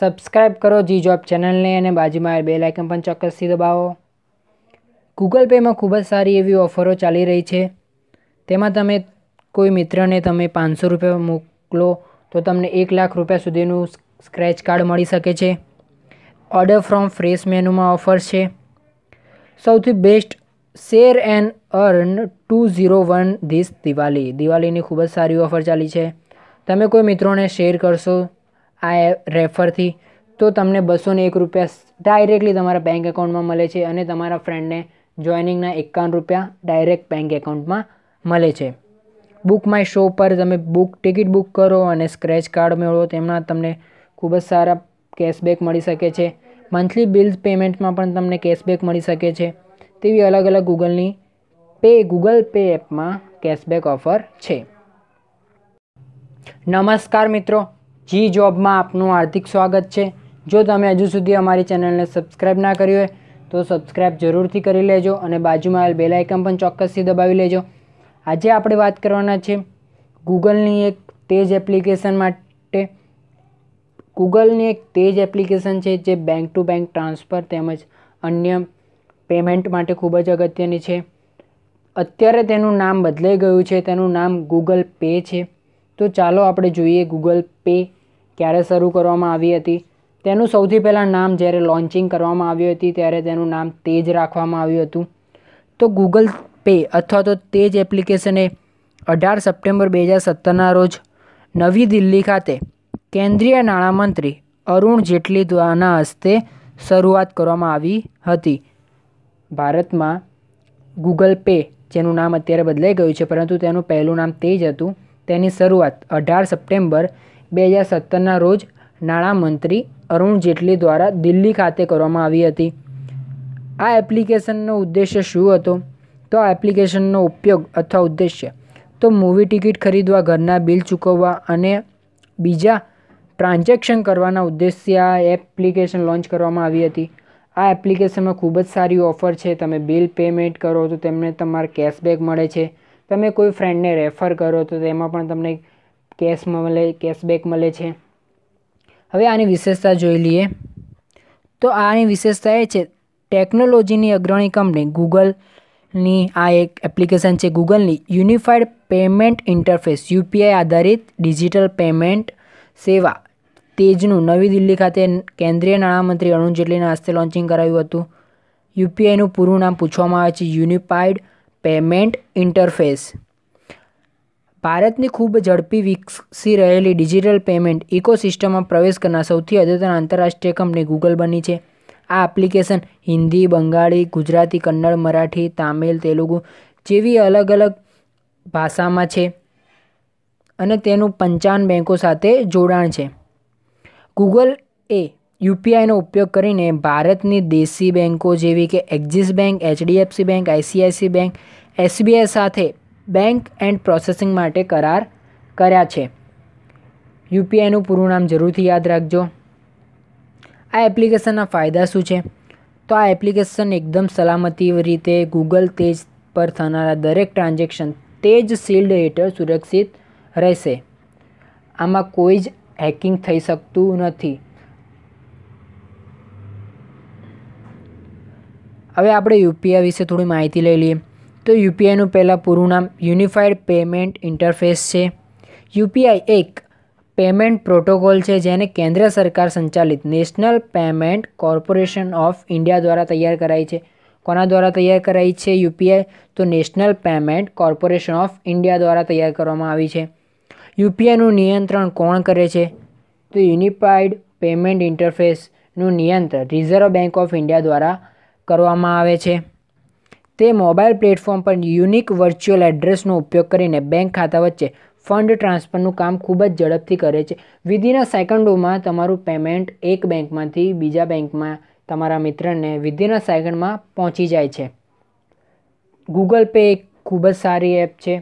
subscribe કરો જી job ચેનલને અને બાજુમાં બે આઇકન પણ ચોક્કસથી દબાવો ગૂગલ પેમાં ખૂબ જ સારી એવી ઓફરો ચાલી રહી છે તેમાં તમે કોઈ મિત્રને તમે પાંચસો રૂપિયા મોકલો તો તમને એક લાખ રૂપિયા સુધીનું સ્ક્રેચ કાર્ડ મળી શકે છે ઓર્ડર ફ્રોમ ફ્રેશ મેનુમાં ઓફર છે સૌથી best share and earn two zero one this Diwali દિવાળીની ખૂબ જ સારી ઓફર ચાલી છે તમે કોઈ મિત્રોને શેર કરશો આ રેફરથી તો તમને બસોને એક રૂપિયા ડાયરેક્ટલી તમારા બેંક એકાઉન્ટમાં મળે છે અને તમારા ફ્રેન્ડને જોઈનિંગના એકાવન રૂપિયા ડાયરેક્ટ બેંક એકાઉન્ટમાં મળે છે બુક માય શો પર તમે બુક ટિકિટ બુક કરો અને સ્ક્રેચ કાર્ડ મેળવો તેમાં તમને ખૂબ જ સારા કેશબેક મળી શકે છે મંથલી બિલ્સ પેમેન્ટમાં પણ તમને કેશબેક મળી શકે છે તેવી અલગ અલગ ગૂગલની પે ગૂગલ પે એપમાં કેશબેક ઓફર છે નમસ્કાર મિત્રો જી જોબમાં આપનું હાર્દિક સ્વાગત છે જો તમે હજુ સુધી અમારી ચેનલને સબસ્ક્રાઈબ ના કરી હોય તો સબસ્ક્રાઈબ જરૂરથી કરી લેજો અને બાજુમાં આવેલ બેલ પણ ચોક્કસથી દબાવી લેજો આજે આપણે વાત કરવાના છે ગૂગલની એક તેજ એપ્લિકેશન માટે ગૂગલની એક તેજ એપ્લિકેશન છે જે બેંક ટુ બેંક ટ્રાન્સફર તેમજ અન્ય પેમેન્ટ માટે ખૂબ જ અગત્યની છે અત્યારે તેનું નામ બદલાઈ ગયું છે તેનું નામ ગૂગલ પે છે તો ચાલો આપણે જોઈએ ગૂગલ પે ક્યારે શરૂ કરવામાં આવી હતી તેનું સૌથી પહેલાં નામ જ્યારે લોન્ચિંગ કરવામાં આવ્યું હતી ત્યારે તેનું નામ તેજ રાખવામાં આવ્યું હતું તો ગૂગલ પે અથવા તો તેજ એપ્લિકેશને અઢાર સપ્ટેમ્બર બે હજાર સત્તરના રોજ નવી દિલ્હી ખાતે કેન્દ્રીય નાણામંત્રી અરુણ જેટલી દ્વારા હસ્તે શરૂઆત કરવામાં આવી હતી ભારતમાં ગૂગલ પે જેનું નામ અત્યારે બદલાઈ ગયું છે પરંતુ તેનું પહેલું નામ તેજ હતું તેની શરૂઆત અઢાર સપ્ટેમ્બર બે હજાર સત્તરના રોજ નાણામંત્રી અરુણ જેટલી દ્વારા દિલ્હી ખાતે કરવામાં આવી હતી આ એપ્લિકેશનનો ઉદ્દેશ્ય શું હતો તો આ એપ્લિકેશનનો ઉપયોગ અથવા ઉદ્દેશ્ય તો મૂવી ટિકિટ ખરીદવા ઘરના બિલ ચૂકવવા અને બીજા ટ્રાન્ઝેક્શન કરવાના ઉદ્દેશ્ય આ એપ્લિકેશન લોન્ચ કરવામાં આવી હતી આ એપ્લિકેશનમાં ખૂબ જ સારી ઓફર છે તમે બિલ પેમેન્ટ કરો તો તેમને તમારે કેશબેક મળે છે તમે કોઈ ફ્રેન્ડને રેફર કરો તો તેમાં પણ તમને કેશ મળે કેશબેક મળે છે હવે આની વિશેષતા જોઈ લઈએ તો આની વિશેષતા એ છે ટેકનોલોજીની અગ્રણી કંપની ગૂગલની આ એક એપ્લિકેશન છે ગૂગલની યુનિફાઈડ પેમેન્ટ ઇન્ટરફેસ યુપીઆઈ આધારિત ડિજિટલ પેમેન્ટ સેવા તેજનું નવી દિલ્હી ખાતે કેન્દ્રીય નાણામંત્રી અરુણ જેટલીના હસ્તે લોન્ચિંગ કરાયું હતું યુપીઆઈનું પૂરું નામ પૂછવામાં આવે છે યુનિફાઈડ પેમેન્ટ ઇન્ટરફેસ ભારતની ખૂબ ઝડપી વિકસી રહેલી ડિજિટલ પેમેન્ટ ઇકોસિસ્ટમમાં પ્રવેશ કરનાર સૌથી અદ્યતન આંતરરાષ્ટ્રીય કંપની ગૂગલ બની છે આ એપ્લિકેશન હિન્દી બંગાળી ગુજરાતી કન્નડ મરાઠી તામિલ તેલુગુ જેવી અલગ અલગ ભાષામાં છે અને તેનું પંચાવન બેંકો સાથે જોડાણ છે ગૂગલ એ યુપીઆઈનો ઉપયોગ કરીને ભારતની દેશી બેન્કો જેવી કે axis bank HDFC bank ICICI bank SBI સાથે બેંક એન્ડ પ્રોસેસિંગ માટે કરાર કર્યા છે યુપીઆઈનું પૂરું નામ જરૂરથી યાદ રાખજો આ એપ્લિકેશનના ફાયદા શું છે તો આ એપ્લિકેશન એકદમ સલામતી રીતે ગૂગલ તેજ પર થનારા દરેક ટ્રાન્ઝેક્શન તેજ શિલ્ડ હેઠળ સુરક્ષિત રહેશે આમાં કોઈ જ હેકિંગ થઈ શકતું નથી હવે આપણે યુપીઆઈ વિશે થોડી માહિતી લઈ લઈએ તો યુપીઆઈનું પહેલાં પૂરું નામ યુનિફાઈડ પેમેન્ટ ઇન્ટરફેસ છે યુપીઆઈ એક પેમેન્ટ પ્રોટોકોલ છે જેને કેન્દ્ર સરકાર સંચાલિત national payment corporation of India દ્વારા તૈયાર કરાઈ છે કોના દ્વારા તૈયાર કરાઈ છે યુપીઆઈ તો national payment corporation of India દ્વારા તૈયાર કરવામાં આવી છે યુપીઆઈનું નિયંત્રણ કોણ કરે છે તો યુનિફાઈડ પેમેન્ટ ઇન્ટરફેસનું નિયંત્રણ રિઝર્વ બેંક ઓફ ઇન્ડિયા દ્વારા કરવામાં આવે છે તે મોબાઈલ પ્લેટફોર્મ પર યુનિક વર્ચ્યુઅલ એડ્રેસનો ઉપયોગ કરીને બેંક ખાતા વચ્ચે ફંડ ટ્રાન્સફરનું કામ ખૂબ જ ઝડપથી કરે છે વિધિના સેકન્ડોમાં તમારું પેમેન્ટ એક બેંકમાંથી બીજા બેંકમાં તમારા મિત્રને વિધિના સેકન્ડમાં પહોંચી જાય છે ગૂગલ પે એક ખૂબ જ સારી એપ છે